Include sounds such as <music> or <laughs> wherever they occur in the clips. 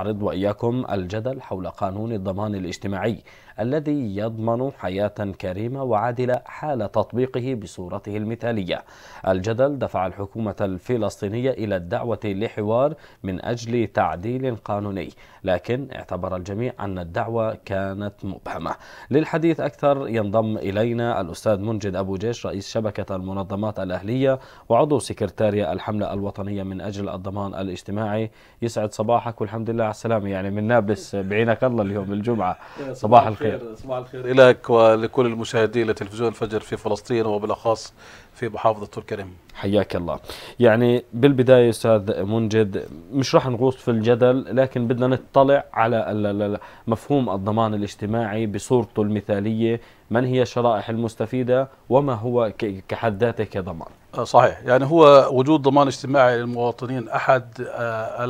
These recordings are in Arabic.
نعرض وإياكم الجدل حول قانون الضمان الاجتماعي الذي يضمن حياة كريمة وعادلة حال تطبيقه بصورته المثالية الجدل دفع الحكومة الفلسطينية إلى الدعوة لحوار من أجل تعديل قانوني لكن اعتبر الجميع أن الدعوة كانت مبهمة للحديث أكثر ينضم إلينا الأستاذ منجد أبو جيش رئيس شبكة المنظمات الأهلية وعضو سكرتاريا الحملة الوطنية من أجل الضمان الاجتماعي يسعد صباحك والحمد لله على السلامة يعني من نابلس بعينك الله اليوم الجمعة صباح الخير صباح الخير لك ولكل المشاهدين لتلفزيون الفجر في فلسطين وبالأخص في محافظة الكرم حياك الله يعني بالبداية أستاذ منجد مش راح نغوص في الجدل لكن بدنا نطلع على مفهوم الضمان الاجتماعي بصورته المثالية من هي الشرائح المستفيدة وما هو كحد ذاته كضمان آه، صحيح يعني هو وجود ضمان اجتماعي للمواطنين أحد آه،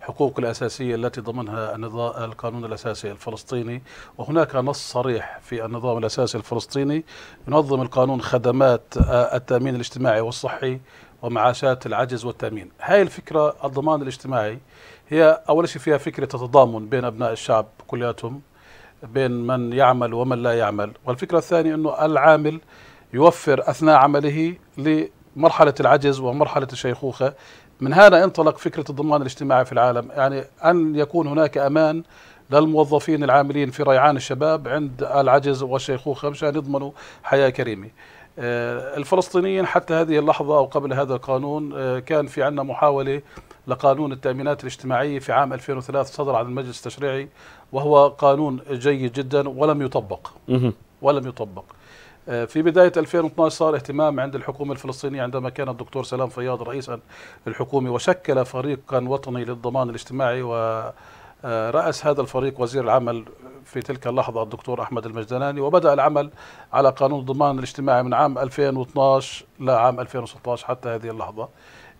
الحقوق الأساسية التي ضمنها القانون الأساسي الفلسطيني وهناك نص صريح في النظام الأساسي الفلسطيني ينظم القانون خدمات آه، التامين الاجتماعي والصحي ومعاشات العجز والتامين هاي الفكره الضمان الاجتماعي هي اول شيء فيها فكره التضامن بين ابناء الشعب كلياتهم بين من يعمل ومن لا يعمل والفكره الثانيه انه العامل يوفر اثناء عمله لمرحله العجز ومرحله الشيخوخه من هنا انطلق فكره الضمان الاجتماعي في العالم يعني ان يكون هناك امان للموظفين العاملين في ريعان الشباب عند العجز والشيخوخه مشان يضمنوا حياه كريمه آه، الفلسطينيين حتى هذه اللحظة أو قبل هذا القانون آه، كان في عندنا محاولة لقانون التأمينات الاجتماعية في عام 2003 صدر عن المجلس التشريعي وهو قانون جيد جدا ولم يطبق ولم يطبق آه، في بداية 2012 صار اهتمام عند الحكومة الفلسطينية عندما كان الدكتور سلام فياض رئيسا للحكومة وشكل فريقا وطني للضمان الاجتماعي و آه، رأس هذا الفريق وزير العمل في تلك اللحظة الدكتور أحمد المجدلاني وبدأ العمل على قانون الضمان الاجتماعي من عام 2012 لعام 2016 حتى هذه اللحظة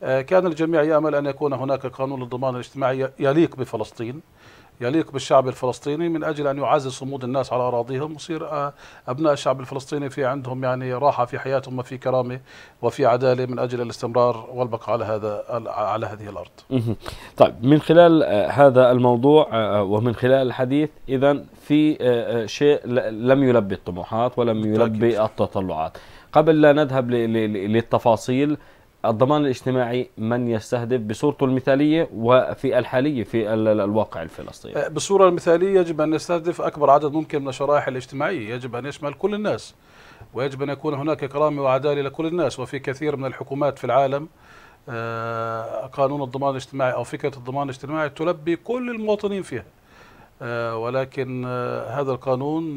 آه، كان الجميع يأمل أن يكون هناك قانون الضمان الاجتماعي يليق بفلسطين يليق بالشعب الفلسطيني من اجل ان يعزز صمود الناس على اراضيهم ويصير آه، ابناء الشعب الفلسطيني في عندهم يعني راحه في حياتهم وفي كرامه وفي عداله من اجل الاستمرار والبقاء على هذا على هذه الارض. طيب من خلال آه، هذا الموضوع آه، ومن خلال الحديث اذا في شيء لم يلبي الطموحات ولم يلبي التطلعات. قبل لا نذهب للتفاصيل الضمان الاجتماعي من يستهدف بصورته المثاليه وفي الحاليه في الواقع الفلسطيني. أه، بصوره المثاليه يجب ان يستهدف اكبر عدد ممكن من الشرائح الاجتماعيه، يجب ان يشمل كل الناس. ويجب ان يكون هناك كرامه وعداله لكل الناس، وفي كثير من الحكومات في العالم أه، قانون الضمان الاجتماعي او فكره الضمان الاجتماعي تلبي كل المواطنين فيها. أه، ولكن هذا القانون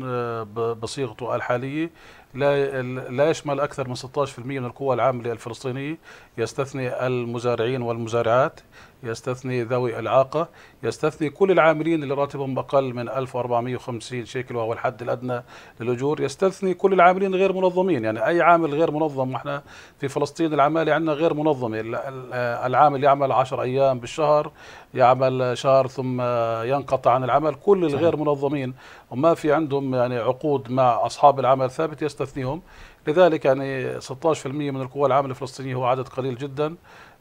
بصيغته الحاليه لا لا يشمل اكثر من 16% من القوى العامله الفلسطينيه يستثني المزارعين والمزارعات يستثني ذوي الاعاقه يستثني كل العاملين اللي راتبهم اقل من 1450 شيكل وهو الحد الادنى للاجور يستثني كل العاملين غير منظمين يعني اي عامل غير منظم احنا في فلسطين العماله عندنا غير منظمه العامل يعمل 10 ايام بالشهر يعمل شهر ثم ينقطع عن العمل كل الغير منظمين وما في عندهم يعني عقود مع اصحاب العمل ثابت يستثني نستثنيهم لذلك يعني 16% من القوى العامله الفلسطينيه هو عدد قليل جدا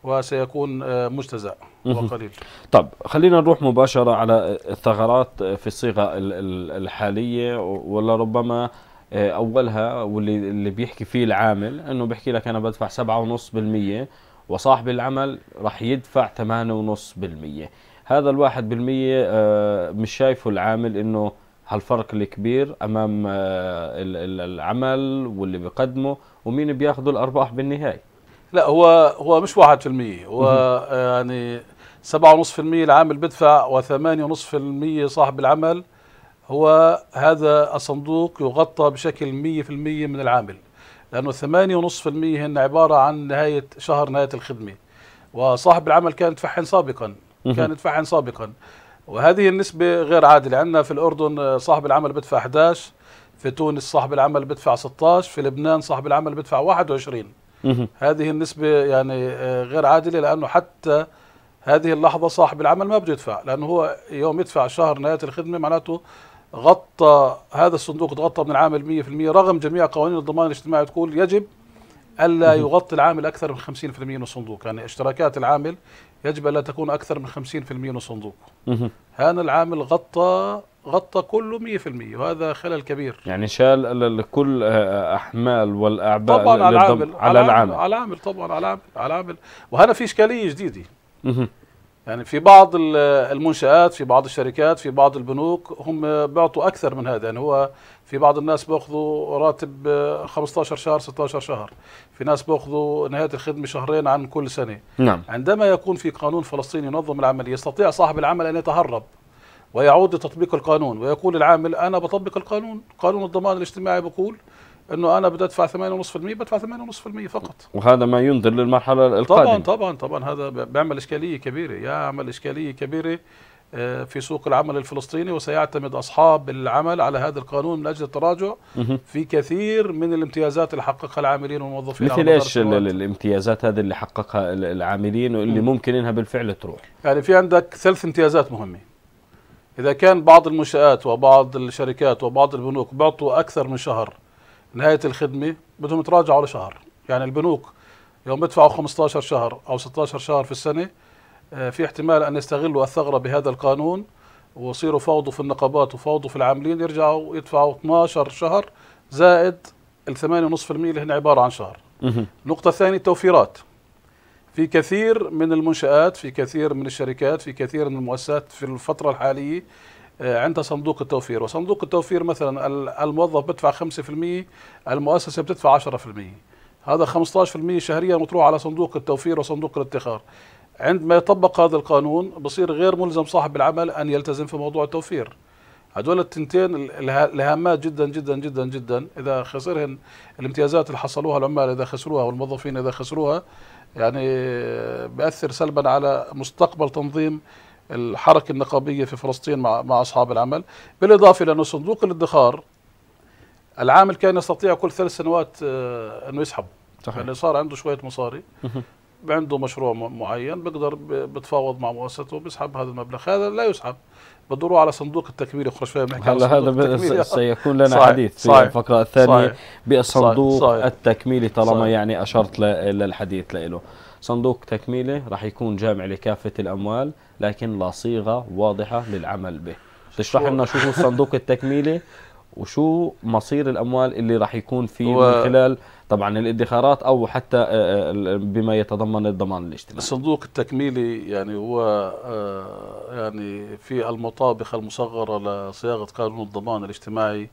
وسيكون آه، مجتزأ وقليل طب خلينا نروح مباشرة على الثغرات آه، في الصيغة الحالية ولا ربما آه، أولها واللي اللي بيحكي فيه العامل أنه بيحكي لك أنا بدفع 7.5% وصاحب العمل راح يدفع 8.5% هذا الواحد بالمية مش شايفه العامل أنه هالفرق الكبير امام آه، العمل واللي بيقدمه ومين بياخذوا الارباح بالنهايه لا هو هو مش 1% هو آه، يعني 7.5% العامل بيدفع و8.5% صاحب العمل هو هذا الصندوق يغطى بشكل 100% من العامل لانه 8.5% هن عباره عن نهايه شهر نهايه الخدمه وصاحب العمل كان يتفحن سابقا كان يتفحن سابقا وهذه النسبة غير عادلة عندنا في الأردن صاحب العمل بدفع 11 في تونس صاحب العمل بدفع 16 في لبنان صاحب العمل بدفع 21 هذه النسبة يعني آه، غير عادلة لأنه حتى هذه اللحظة صاحب العمل ما بده يدفع لأنه هو يوم يدفع شهر نهاية الخدمة معناته غطى هذا الصندوق تغطى من العامل 100% رغم جميع قوانين الضمان الاجتماعي تقول يجب الا يغطي العامل اكثر من 50% من الصندوق يعني اشتراكات العامل يجب ألا تكون أكثر من 50% من الصندوق هذا العامل غطى غطى كله 100% وهذا خلل كبير يعني شال كل آه، آه، احمال والاعباء طبعا على العامل على العامل على العامل طبعا على العامل على العامل وهنا في اشكاليه جديده يعني في بعض المنشآت في بعض الشركات في بعض البنوك هم بيعطوا أكثر من هذا يعني هو في بعض الناس بياخذوا راتب 15 شهر 16 شهر في ناس بياخذوا نهاية الخدمة شهرين عن كل سنة نعم. عندما يكون في قانون فلسطيني ينظم العمل يستطيع صاحب العمل أن يتهرب ويعود لتطبيق القانون ويقول العامل أنا بطبق القانون قانون الضمان الاجتماعي بقول انه انا بدي ادفع 8.5% بدفع 8.5% فقط وهذا ما ينذر للمرحله القادمه طبعا طبعا طبعا هذا بيعمل اشكاليه كبيره يعمل اشكاليه كبيره آه، في سوق العمل الفلسطيني وسيعتمد اصحاب العمل على هذا القانون من اجل التراجع في كثير من الامتيازات اللي حققها العاملين والموظفين مثل ايش الامتيازات هذه اللي حققها العاملين واللي ممكن انها بالفعل تروح يعني في عندك ثلاث امتيازات مهمه اذا كان بعض المنشات وبعض الشركات وبعض البنوك بيعطوا اكثر من شهر نهايه الخدمه بدهم يتراجعوا لشهر يعني البنوك يوم بدفعوا 15 شهر او 16 شهر في السنه آه، في احتمال ان يستغلوا الثغره بهذا القانون ويصيروا فوضوا في النقابات وفوضوا في العاملين يرجعوا يدفعوا 12 شهر زائد ال 8.5% اللي هن عباره عن شهر. النقطه الثانيه التوفيرات. في كثير من المنشآت في كثير من الشركات في كثير من المؤسسات في الفترة الحالية آه، عند صندوق التوفير وصندوق التوفير مثلا الموظف بدفع 5% المؤسسه بتدفع 10% هذا 15% شهريا مطروح على صندوق التوفير وصندوق الادخار عندما يطبق هذا القانون بصير غير ملزم صاحب العمل ان يلتزم في موضوع التوفير هدول التنتين الهامات جدا جدا جدا جدا اذا خسرهن الامتيازات اللي حصلوها العمال اذا خسروها والموظفين اذا خسروها يعني بأثر سلبا على مستقبل تنظيم الحركة النقابية في فلسطين مع, مع أصحاب العمل بالإضافة لأنه صندوق الادخار العامل كان يستطيع كل ثلاث سنوات آه، أنه يسحبه صحيح. يعني صار عنده شوية مصاري عنده مشروع معين بيقدر بتفاوض مع مؤسسته بيسحب هذا المبلغ هذا لا يسحب بدوره على صندوق التكميل يخرج فيها بنحكي هلا هذا <laughs> سيكون لنا صحيح حديث في الفقره الثانيه بصندوق التكميلي طالما صحيح يعني اشرت للحديث له صندوق تكميله راح يكون جامع لكافة الأموال لكن لا صيغة واضحة للعمل به تشرح لنا شو هو الصندوق <laughs> التكميلي وشو مصير الأموال اللي راح يكون فيه و... من خلال طبعا الادخارات أو حتى آه، آه، بما يتضمن الضمان الاجتماعي الصندوق التكميلي يعني هو آه، يعني في المطابخ المصغرة لصياغة قانون الضمان الاجتماعي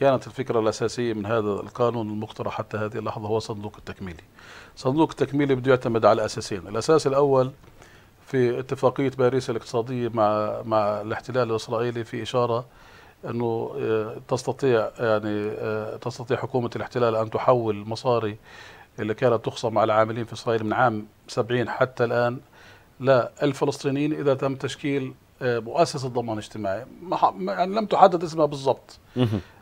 كانت الفكرة الأساسية من هذا القانون المقترح حتى هذه اللحظة هو صندوق التكميلي صندوق التكميلي بده يعتمد على أساسين الأساس الأول في اتفاقية باريس الاقتصادية مع مع الاحتلال الإسرائيلي في إشارة أنه آه، تستطيع يعني آه، تستطيع حكومة الاحتلال أن تحول مصاري اللي كانت تخصم على العاملين في إسرائيل من عام 70 حتى الآن لا الفلسطينيين إذا تم تشكيل آه، مؤسسة ضمان اجتماعي يعني لم تحدد اسمها بالضبط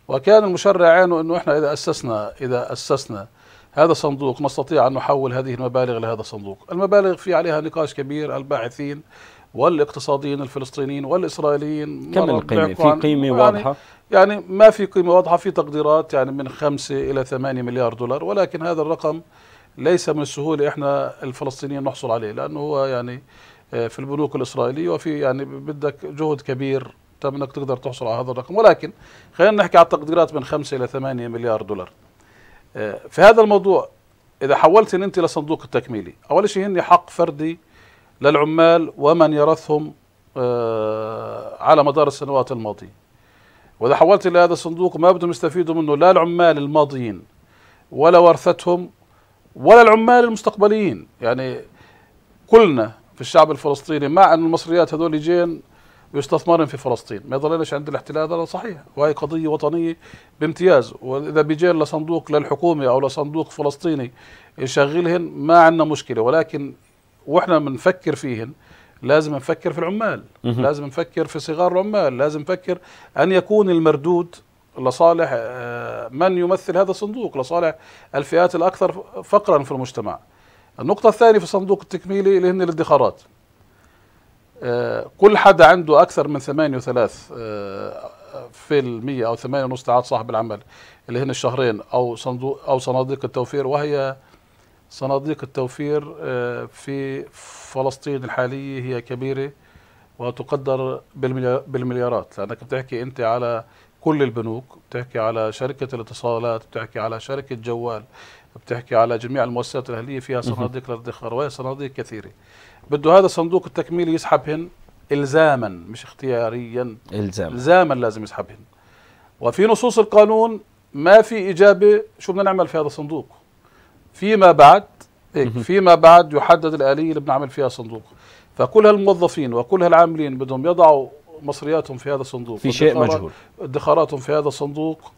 وكان المشرع عينه انه احنا اذا اسسنا اذا اسسنا هذا الصندوق نستطيع ان نحول هذه المبالغ لهذا الصندوق، المبالغ في عليها نقاش كبير الباحثين والاقتصاديين الفلسطينيين والاسرائيليين كم القيمه؟ في قيمه يعني واضحه؟ يعني, يعني ما في قيمه واضحه في تقديرات يعني من 5 الى 8 مليار دولار ولكن هذا الرقم ليس من السهوله احنا الفلسطينيين نحصل عليه لانه هو يعني آه، في البنوك الاسرائيليه وفي يعني بدك جهد كبير تم انك تقدر تحصل على هذا الرقم ولكن خلينا نحكي على تقديرات من 5 الى 8 مليار دولار آه، في هذا الموضوع اذا حولت ان انت لصندوق التكميلي اول شيء هني حق فردي للعمال ومن يرثهم آه، على مدار السنوات الماضيه واذا حولت الى هذا الصندوق ما بدهم يستفيدوا منه لا العمال الماضيين ولا ورثتهم ولا العمال المستقبليين يعني كلنا في الشعب الفلسطيني مع ان المصريات هذول جين يستثمرن في فلسطين ما يظللش عند الاحتلال هذا صحيح وهي قضية وطنية بامتياز وإذا بيجي لصندوق للحكومة أو لصندوق فلسطيني يشغلهن ما عندنا مشكلة ولكن وإحنا بنفكر فيهن لازم نفكر في العمال لازم نفكر في صغار العمال لازم نفكر أن يكون المردود لصالح آه، من يمثل هذا الصندوق لصالح الفئات الأكثر فقرا في المجتمع النقطة الثانية في صندوق التكميلي اللي هن الادخارات آه، كل حد عنده أكثر من ثمانية وثلاث آه، في المية أو ثمانية ونص ساعات صاحب العمل اللي هن الشهرين أو صندوق أو صناديق التوفير وهي صناديق التوفير آه، في فلسطين الحالية هي كبيرة وتقدر بالمليارات لأنك بتحكي أنت على كل البنوك بتحكي على شركة الاتصالات بتحكي على شركة جوال بتحكي على جميع المؤسسات الاهليه فيها صناديق للادخار وهي صناديق كثيره بده هذا الصندوق التكميلي يسحبهن الزاما مش اختياريا الزاما الزاما لازم يسحبهن وفي نصوص القانون ما في اجابه شو بدنا نعمل في هذا الصندوق فيما بعد هيك فيما بعد يحدد الاليه اللي بنعمل فيها صندوق فكل هالموظفين وكل هالعاملين بدهم يضعوا مصرياتهم في هذا الصندوق في شيء مجهول ادخاراتهم في هذا الصندوق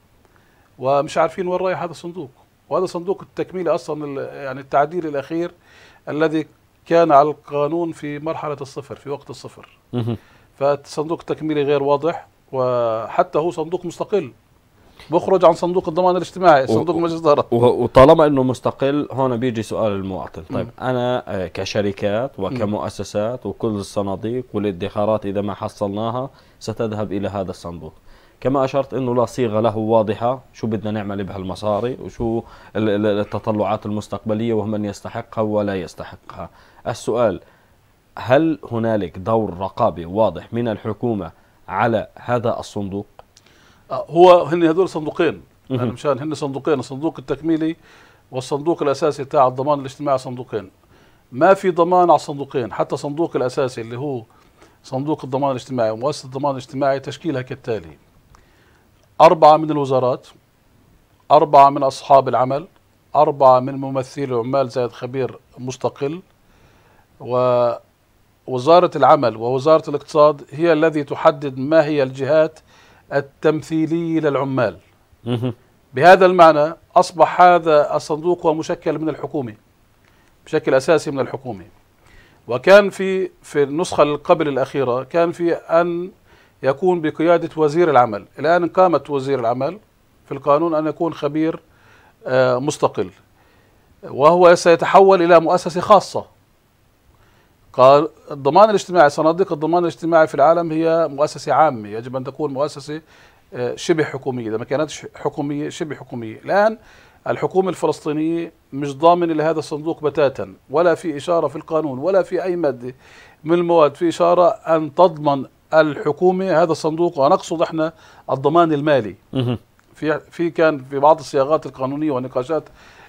ومش عارفين وين رايح هذا الصندوق وهذا صندوق التكميل اصلا يعني التعديل الاخير الذي كان على القانون في مرحله الصفر في وقت الصفر فصندوق التكميلي غير واضح وحتى هو صندوق مستقل بخرج عن صندوق الضمان الاجتماعي صندوق و... مجلس الاداره وطالما انه مستقل هون بيجي سؤال المواطن طيب م. انا آه، كشركات وكمؤسسات وكل الصناديق والادخارات اذا ما حصلناها ستذهب الى هذا الصندوق كما أشرت أنه لا صيغة له واضحة شو بدنا نعمل بهالمصاري وشو التطلعات المستقبلية ومن يستحقها ولا يستحقها السؤال هل هنالك دور رقابي واضح من الحكومة على هذا الصندوق؟ آه، هو هن هذول صندوقين يعني مشان هن صندوقين الصندوق التكميلي والصندوق الاساسي تاع الضمان الاجتماعي صندوقين ما في ضمان على الصندوقين حتى صندوق الاساسي اللي هو صندوق الضمان الاجتماعي ومؤسسه الضمان الاجتماعي تشكيلها كالتالي أربعة من الوزارات أربعة من أصحاب العمل أربعة من ممثلي العمال زائد خبير مستقل ووزارة العمل ووزارة الاقتصاد هي الذي تحدد ما هي الجهات التمثيلية للعمال بهذا المعنى أصبح هذا الصندوق هو مشكل من الحكومة بشكل أساسي من الحكومة وكان في في النسخة قبل الأخيرة كان في أن يكون بقيادة وزير العمل الآن قامت وزير العمل في القانون أن يكون خبير آه، مستقل وهو سيتحول إلى مؤسسة خاصة قال الضمان الاجتماعي صناديق الضمان الاجتماعي في العالم هي مؤسسة عامة يجب أن تكون مؤسسة آه، شبه حكومية إذا ما كانت حكومية شبه حكومية الآن الحكومة الفلسطينية مش ضامنة لهذا الصندوق بتاتا ولا في إشارة في القانون ولا في أي مادة من المواد في إشارة أن تضمن الحكومه هذا الصندوق ونقصد احنا الضمان المالي في في كان في بعض الصياغات القانونيه ونقاشات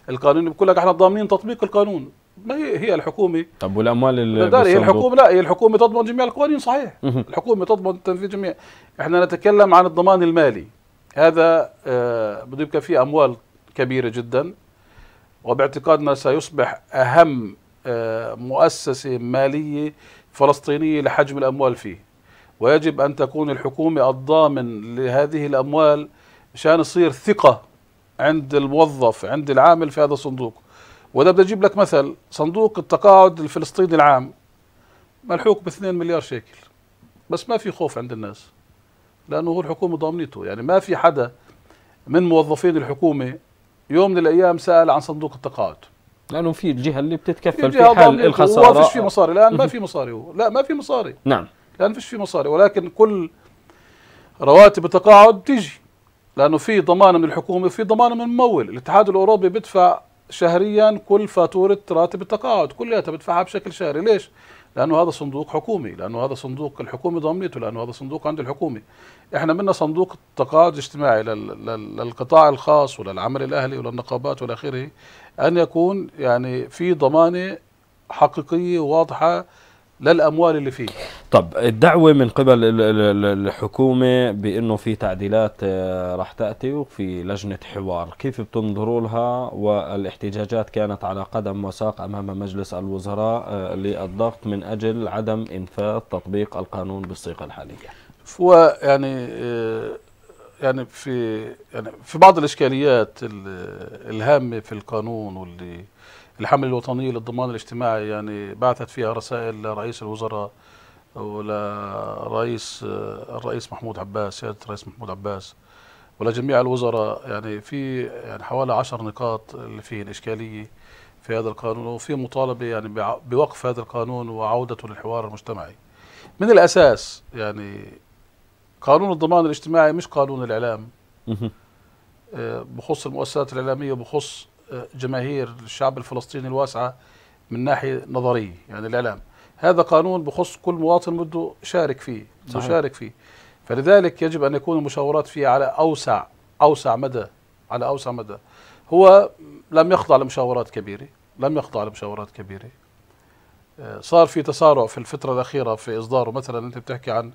القانونيه بقول لك احنا ضامنين تطبيق القانون ما هي هي الحكومه طب والاموال اللي هي الحكومه لا هي الحكومه تضمن جميع القوانين صحيح الحكومه تضمن تنفيذ جميع احنا نتكلم عن الضمان المالي هذا آه بده يبقى فيه اموال كبيره جدا وباعتقادنا سيصبح اهم آه مؤسسه ماليه فلسطينيه لحجم الاموال فيه ويجب أن تكون الحكومة الضامن لهذه الأموال مشان يصير ثقة عند الموظف عند العامل في هذا الصندوق وده بدي أجيب لك مثل صندوق التقاعد الفلسطيني العام ملحوق ب 2 مليار شيكل بس ما في خوف عند الناس لأنه هو الحكومة ضامنته يعني ما في حدا من موظفين الحكومة يوم من الأيام سأل عن صندوق التقاعد لأنه في الجهة اللي بتتكفل في, في حال الخسارة ما فيش في مصاري الآن ما <laughs> في مصاري هو لا ما في مصاري نعم لان فيش في مصاري ولكن كل رواتب التقاعد تيجي لانه في ضمانه من الحكومه وفي ضمانه من ممول الاتحاد الاوروبي بيدفع شهريا كل فاتوره راتب التقاعد كلياتها بدفعها بشكل شهري ليش لانه هذا صندوق حكومي لانه هذا صندوق الحكومه ضامنته لانه هذا صندوق عند الحكومه احنا منا صندوق التقاعد الاجتماعي للقطاع الخاص وللعمل الاهلي وللنقابات والى اخره ان يكون يعني في ضمانه حقيقيه واضحه للاموال اللي فيه طب الدعوه من قبل الحكومه بانه في تعديلات آه، راح تاتي وفي لجنه حوار كيف بتنظروا لها والاحتجاجات كانت على قدم وساق امام مجلس الوزراء آه، للضغط من اجل عدم انفاذ تطبيق القانون بالصيغه الحاليه هو يعني آه، يعني في يعني في بعض الاشكاليات الهامه في القانون واللي الحملة الوطنية للضمان الاجتماعي يعني بعثت فيها رسائل لرئيس الوزراء ولرئيس الرئيس محمود عباس سيادة الرئيس محمود عباس ولجميع الوزراء يعني في يعني حوالي عشر نقاط اللي فيه الإشكالية في هذا القانون وفي مطالبة يعني بوقف هذا القانون وعودته للحوار المجتمعي من الأساس يعني قانون الضمان الاجتماعي مش قانون الإعلام آه، بخص المؤسسات الإعلامية وبخص جماهير الشعب الفلسطيني الواسعة من ناحية نظرية يعني الإعلام هذا قانون بخص كل مواطن بده يشارك فيه بده يشارك فيه فلذلك يجب أن يكون المشاورات فيه على أوسع أوسع مدى على أوسع مدى هو لم يخضع لمشاورات كبيرة لم يخضع لمشاورات كبيرة آه، صار في تسارع في الفترة الأخيرة في إصداره مثلا أنت بتحكي عن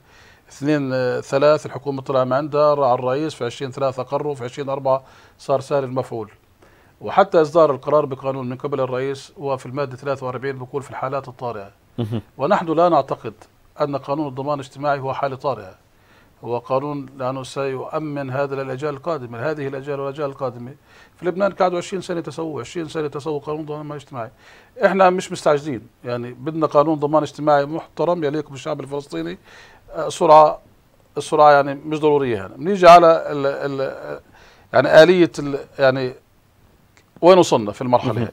اثنين آه، ثلاث الحكومة طلع ما عندها على الرئيس في 20 ثلاثة أقروا في 20 أربعة صار ساري المفعول وحتى إصدار القرار بقانون من قبل الرئيس وفي المادة 43 بيقول في الحالات الطارئة ونحن لا نعتقد أن قانون الضمان الاجتماعي هو حالة طارئة هو قانون لأنه سيؤمن هذا للأجيال القادمة هذه الأجيال والأجيال القادمة في لبنان قعدوا 20 سنة تسووا 20 سنة تسووا قانون ضمان اجتماعي إحنا مش مستعجلين يعني بدنا قانون ضمان اجتماعي محترم يليق بالشعب الفلسطيني آه، سرعة السرعة يعني مش ضرورية يعني بنيجي على ال ال يعني آلية يعني وين وصلنا في المرحله هاي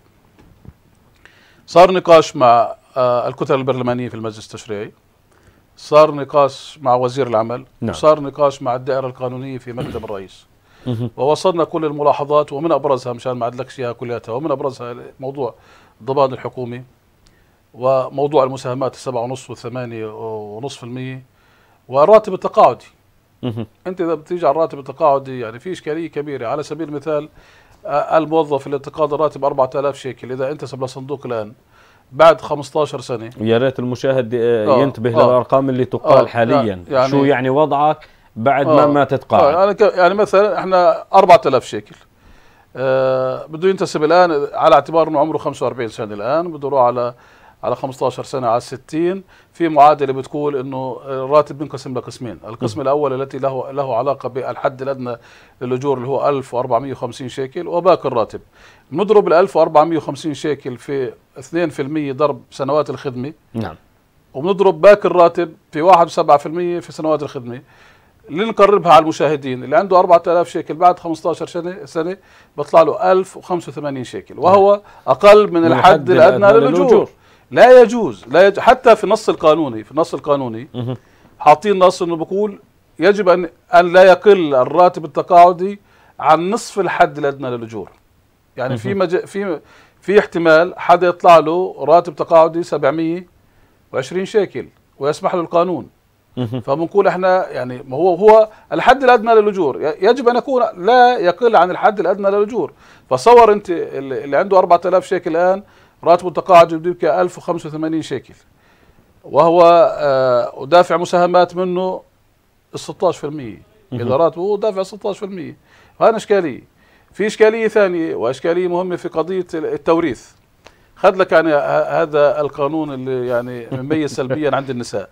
صار نقاش مع آه، الكتل البرلمانيه في المجلس التشريعي صار نقاش مع وزير العمل نعم. وصار نقاش مع الدائره القانونيه في مكتب الرئيس ووصلنا كل الملاحظات ومن ابرزها مشان ما عدلكش اياها كلياتها ومن ابرزها موضوع الضمان الحكومي وموضوع المساهمات السبعة ونص والثمانية ونصف في المية والراتب التقاعدي انت اذا بتيجي على الراتب التقاعدي يعني في اشكاليه كبيره على سبيل المثال آه، الموظف اللي تقاضى راتب 4000 شيكل اذا انتسب لصندوق الان بعد 15 سنه يا ريت المشاهد آه، آه، ينتبه آه للارقام اللي تقال آه حاليا يعني شو يعني وضعك بعد آه ما ما تتقاعد آه يعني, يعني مثلا احنا 4000 شيكل آه بده ينتسب الان على اعتبار انه عمره 45 سنه الان بده يروح على على 15 سنه على 60 في معادله بتقول انه الراتب بينقسم لقسمين، القسم م. الاول التي له له علاقه بالحد الادنى للاجور اللي هو 1450 شيكل وباقي الراتب. بنضرب ال 1450 شيكل في 2% ضرب سنوات الخدمه نعم وبنضرب باقي الراتب في 1.7% في سنوات الخدمه. لنقربها على المشاهدين اللي عنده 4000 شيكل بعد 15 سنه سنه بيطلع له 1085 شيكل وهو نعم. اقل من, من الحد الادنى للاجور لا يجوز لا يج... حتى في النص القانوني في النص القانوني حاطين نص انه بقول يجب ان ان لا يقل الراتب التقاعدي عن نصف الحد الادنى للاجور يعني في مج... في في احتمال حدا يطلع له راتب تقاعدي 720 شيكل ويسمح له القانون فبنقول احنا يعني ما هو هو الحد الادنى للاجور يجب ان يكون لا يقل عن الحد الادنى للاجور فصور انت اللي عنده 4000 شيكل الان راتبه التقاعد يبقى 1085 شيكل وهو ودافع آه، مساهمات منه 16% اذا راتبه دافع 16% وهنا اشكاليه في اشكاليه ثانيه واشكاليه مهمه في قضيه التوريث خذ لك يعني هذا القانون اللي يعني مميز سلبيا عند النساء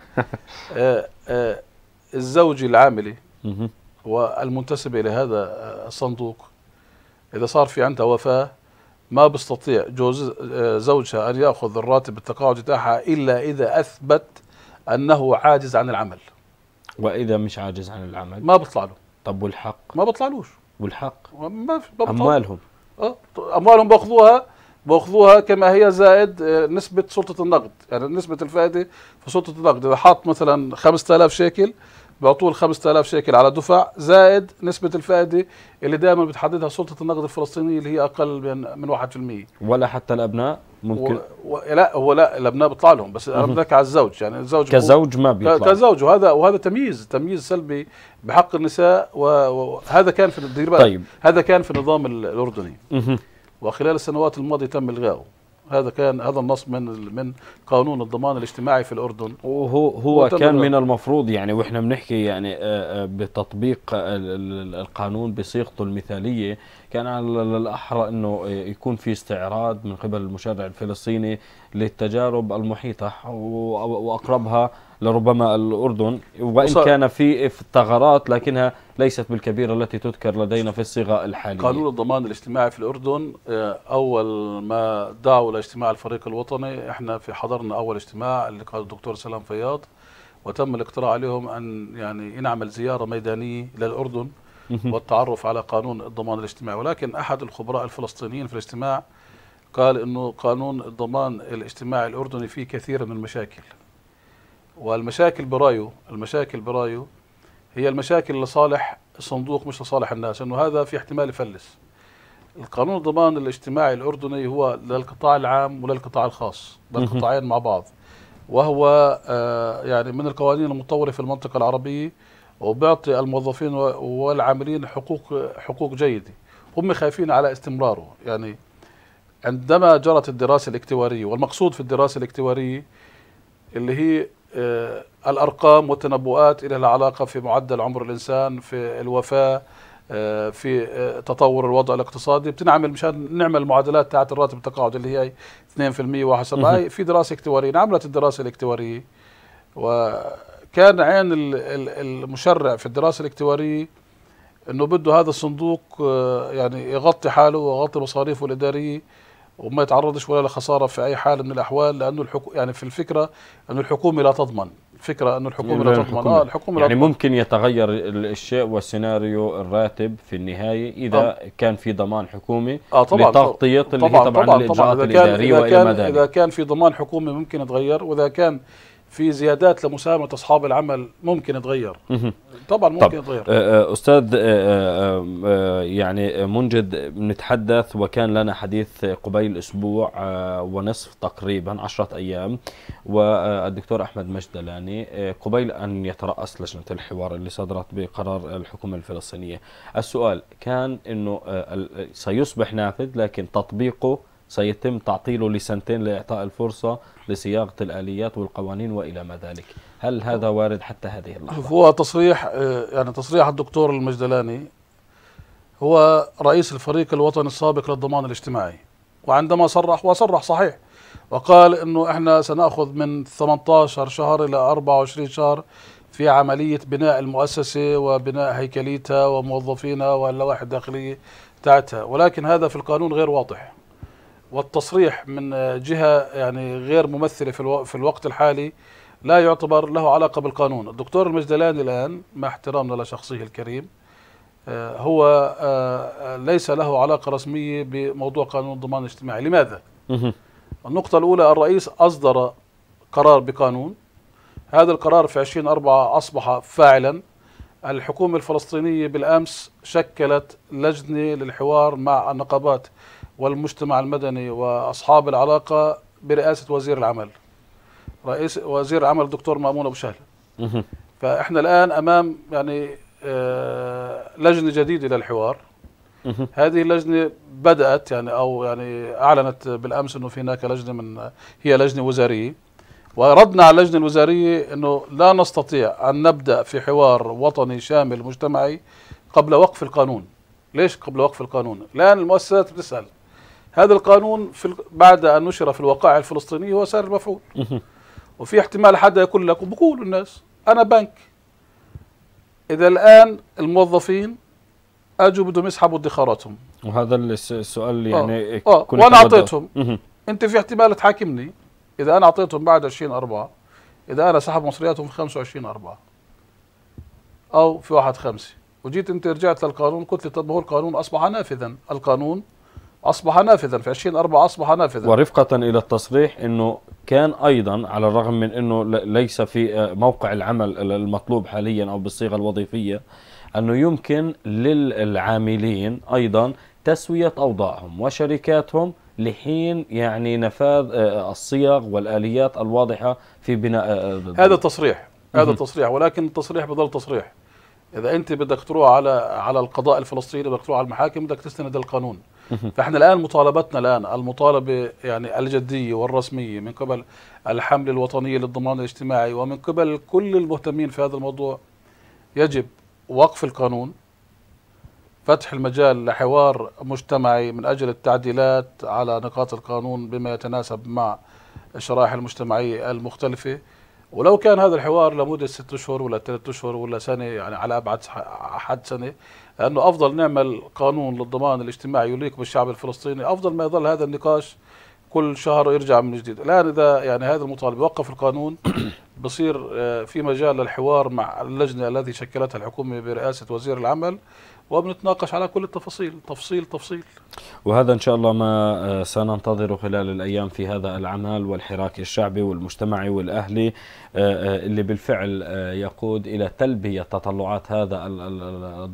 آه، الزوجه العامله والمنتسبه لهذا الصندوق اذا صار في عندها وفاه ما بيستطيع جوز آه، زوجها أن يأخذ الراتب التقاعد تاعها إلا إذا أثبت أنه عاجز عن العمل وإذا مش عاجز عن العمل ما بيطلع له طب والحق ما بيطلعلوش والحق ما في أموالهم أه أموالهم بأخذوها باخذوها كما هي زائد آه، نسبه سلطه النقد يعني نسبه الفائده في سلطه النقد اذا حاط مثلا 5000 شيكل بعطول 5000 شيكل على دفع زائد نسبة الفائدة اللي دائما بتحددها سلطة النقد الفلسطينية اللي هي أقل من من 1% ولا حتى الأبناء ممكن و... و... لا هو لا الأبناء بيطلع لهم بس أنا بحكي على الزوج يعني الزوج كزوج ما بيطلع كزوج وهذا وهذا تمييز تمييز سلبي بحق النساء وهذا كان في طيب. هذا كان في النظام الأردني وخلال السنوات الماضية تم إلغائه هذا كان هذا النص من من قانون الضمان الاجتماعي في الاردن وهو هو كان من المفروض يعني واحنا بنحكي يعني آه، آه، بتطبيق القانون بصيغته المثاليه كان على الاحرى انه يكون في استعراض من قبل المشرع الفلسطيني للتجارب المحيطه واقربها لربما الأردن وإن كان في ثغرات لكنها ليست بالكبيرة التي تذكر لدينا في الصيغة الحالية قانون الضمان الاجتماعي في الأردن آه، أول ما دعوا لاجتماع الفريق الوطني إحنا في حضرنا أول اجتماع اللي قال الدكتور سلام فياض وتم الاقتراع عليهم أن يعني ينعمل زيارة ميدانية للاردن والتعرف على قانون الضمان الاجتماعي ولكن أحد الخبراء الفلسطينيين في الاجتماع قال انه قانون الضمان الاجتماعي الاردني فيه كثير من المشاكل والمشاكل برايه المشاكل برايه هي المشاكل لصالح الصندوق مش لصالح الناس انه هذا في احتمال يفلس القانون الضمان الاجتماعي الاردني هو للقطاع العام وللقطاع الخاص للقطاعين مع بعض وهو آه، يعني من القوانين المتطوره في المنطقه العربيه وبيعطي الموظفين والعاملين حقوق حقوق جيده هم خايفين على استمراره يعني عندما جرت الدراسه الاكتواريه والمقصود في الدراسه الاكتواريه اللي هي آه، الأرقام والتنبؤات إلى العلاقة في معدل عمر الإنسان في الوفاة آه، في آه، تطور الوضع الاقتصادي بتنعمل مشان نعمل المعادلات تاعت الراتب التقاعد اللي هي 2% وحسب هاي في دراسه اكتواريه انعملت الدراسه الاكتواريه وكان عين المشرع في الدراسه الاكتواريه انه بده هذا الصندوق يعني يغطي حاله ويغطي مصاريفه الاداريه وما يتعرضش ولا لخساره في اي حال من الاحوال لانه الحكو يعني في الفكره انه الحكومه لا تضمن الفكره انه الحكومه لا تضمن اه الحكومه يعني لا تضمن. ممكن يتغير الشيء والسيناريو الراتب في النهايه اذا آه. كان في ضمان حكومي آه طبعا لتغطيه اللي هي طبعا, طبعا الاجراءات الاداريه والى ما ذلك اذا كان في ضمان حكومي ممكن يتغير واذا كان في زيادات لمساهمه اصحاب العمل ممكن تغير طبعا ممكن طب تغير آه، آه، استاذ آه، يعني منجد نتحدث وكان لنا حديث قبيل اسبوع ونصف تقريبا عشرة ايام والدكتور احمد مجدلاني قبيل ان يتراس لجنه الحوار اللي صدرت بقرار الحكومه الفلسطينيه السؤال كان انه سيصبح نافذ لكن تطبيقه سيتم تعطيله لسنتين لإعطاء الفرصة لصياغة الآليات والقوانين وإلى ما ذلك هل هذا وارد حتى هذه اللحظة؟ هو تصريح آه، يعني تصريح الدكتور المجدلاني هو رئيس الفريق الوطني السابق للضمان الاجتماعي وعندما صرح وصرح صحيح وقال انه احنا سناخذ من 18 شهر الى 24 شهر في عملية بناء المؤسسة وبناء هيكليتها وموظفينها واللوائح الداخلية تاعتها ولكن هذا في القانون غير واضح والتصريح من جهه يعني غير ممثله في, في الوقت الحالي لا يعتبر له علاقه بالقانون، الدكتور المجدلاني الان مع احترامنا لشخصيه الكريم آه، هو آه، آه، ليس له علاقه رسميه بموضوع قانون الضمان الاجتماعي، لماذا؟ النقطه الاولى الرئيس اصدر قرار بقانون هذا القرار في 2004 أصبح فاعلا الحكومة الفلسطينية بالأمس شكلت لجنة للحوار مع النقابات والمجتمع المدني واصحاب العلاقه برئاسه وزير العمل رئيس وزير العمل الدكتور مامون ابو شهله فاحنا الان امام يعني آه، لجنه جديده للحوار هذه اللجنه بدات يعني او يعني اعلنت بالامس انه في هناك لجنه من هي لجنه وزاريه وردنا على اللجنه الوزاريه انه لا نستطيع ان نبدا في حوار وطني شامل مجتمعي قبل وقف القانون ليش قبل وقف القانون الان المؤسسات بتسال هذا القانون في بعد أن نشر في الوقائع الفلسطينية هو سار المفعول وفي احتمال حدا يقول لك وبقول الناس أنا بنك إذا الآن الموظفين أجوا بدهم يسحبوا ادخاراتهم وهذا السؤال اللي يعني آه. إيه آه. وأنا أعطيتهم أنت في احتمال تحاكمني إذا أنا أعطيتهم بعد 20 أربعة إذا أنا سحب مصرياتهم في 25 أربعة أو في واحد خمسة وجيت أنت رجعت للقانون قلت لي طب هو القانون أصبح نافذا القانون أصبح نافذا في 2004 أصبح نافذا ورفقة إلى التصريح أنه كان أيضا على الرغم من أنه ليس في آه، موقع العمل المطلوب حاليا أو بالصيغة الوظيفية أنه يمكن للعاملين أيضا تسوية أوضاعهم وشركاتهم لحين يعني نفاذ آه، الصيغ والآليات الواضحة في بناء آه، هذا تصريح هذا تصريح ولكن التصريح بضل تصريح إذا أنت بدك تروح على على القضاء الفلسطيني بدك تروح على المحاكم بدك تستند القانون فاحنا الان مطالبتنا الان المطالبه يعني الجديه والرسميه من قبل الحمله الوطنيه للضمان الاجتماعي ومن قبل كل المهتمين في هذا الموضوع يجب وقف القانون فتح المجال لحوار مجتمعي من اجل التعديلات على نقاط القانون بما يتناسب مع الشرائح المجتمعيه المختلفه ولو كان هذا الحوار لمده ست اشهر ولا ثلاث اشهر ولا سنه يعني على ابعد حد سنه لانه افضل نعمل قانون للضمان الاجتماعي يليق بالشعب الفلسطيني افضل ما يظل هذا النقاش كل شهر يرجع من جديد الآن إذا يعني هذا المطالب وقف القانون <coughs> بصير آه، في مجال للحوار مع اللجنة التي شكلتها الحكومة برئاسة وزير العمل وبنتناقش على كل التفاصيل تفصيل تفصيل وهذا إن شاء الله ما آه، سننتظره خلال الأيام في هذا العمل والحراك الشعبي والمجتمعي والأهلي آه، اللي بالفعل يقود إلى تلبية تطلعات هذا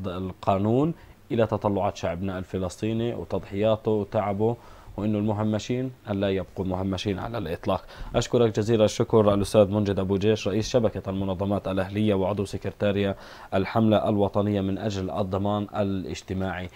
القانون إلى تطلعات شعبنا الفلسطيني وتضحياته وتعبه وأنه المهمشين ألا يبقوا مهمشين على الإطلاق أشكرك جزيل الشكر الأستاذ منجد أبو جيش رئيس شبكة المنظمات الأهلية وعضو سكرتارية الحملة الوطنية من أجل الضمان الاجتماعي